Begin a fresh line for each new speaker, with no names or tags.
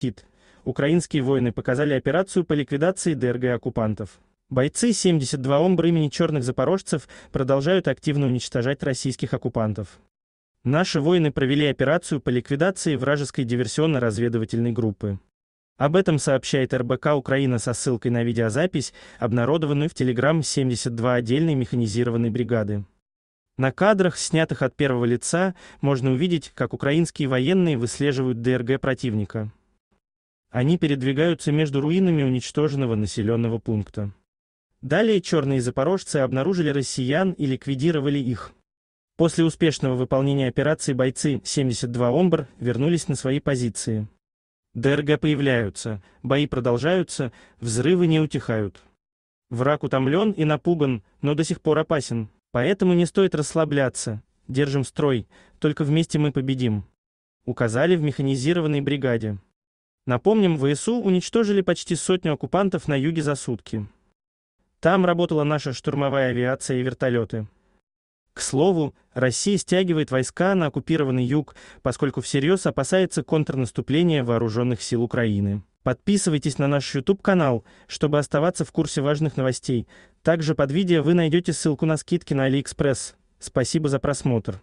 Тит. Украинские воины показали операцию по ликвидации ДРГ оккупантов. Бойцы 72 ом бремени черных запорожцев продолжают активно уничтожать российских оккупантов. Наши воины провели операцию по ликвидации вражеской диверсионно-разведывательной группы. Об этом сообщает РБК Украина со ссылкой на видеозапись, обнародованную в Телеграм 72 отдельной механизированной бригады. На кадрах, снятых от первого лица, можно увидеть, как украинские военные выслеживают ДРГ противника. Они передвигаются между руинами уничтоженного населенного пункта. Далее черные запорожцы обнаружили россиян и ликвидировали их. После успешного выполнения операции бойцы 72 «Омбр» вернулись на свои позиции. ДРГ появляются, бои продолжаются, взрывы не утихают. Враг утомлен и напуган, но до сих пор опасен, поэтому не стоит расслабляться, держим строй, только вместе мы победим. Указали в механизированной бригаде. Напомним, ВСУ уничтожили почти сотню оккупантов на юге за сутки. Там работала наша штурмовая авиация и вертолеты. К слову, Россия стягивает войска на оккупированный юг, поскольку всерьез опасается контрнаступления вооруженных сил Украины. Подписывайтесь на наш YouTube-канал, чтобы оставаться в курсе важных новостей. Также под видео вы найдете ссылку на скидки на AliExpress. Спасибо за просмотр.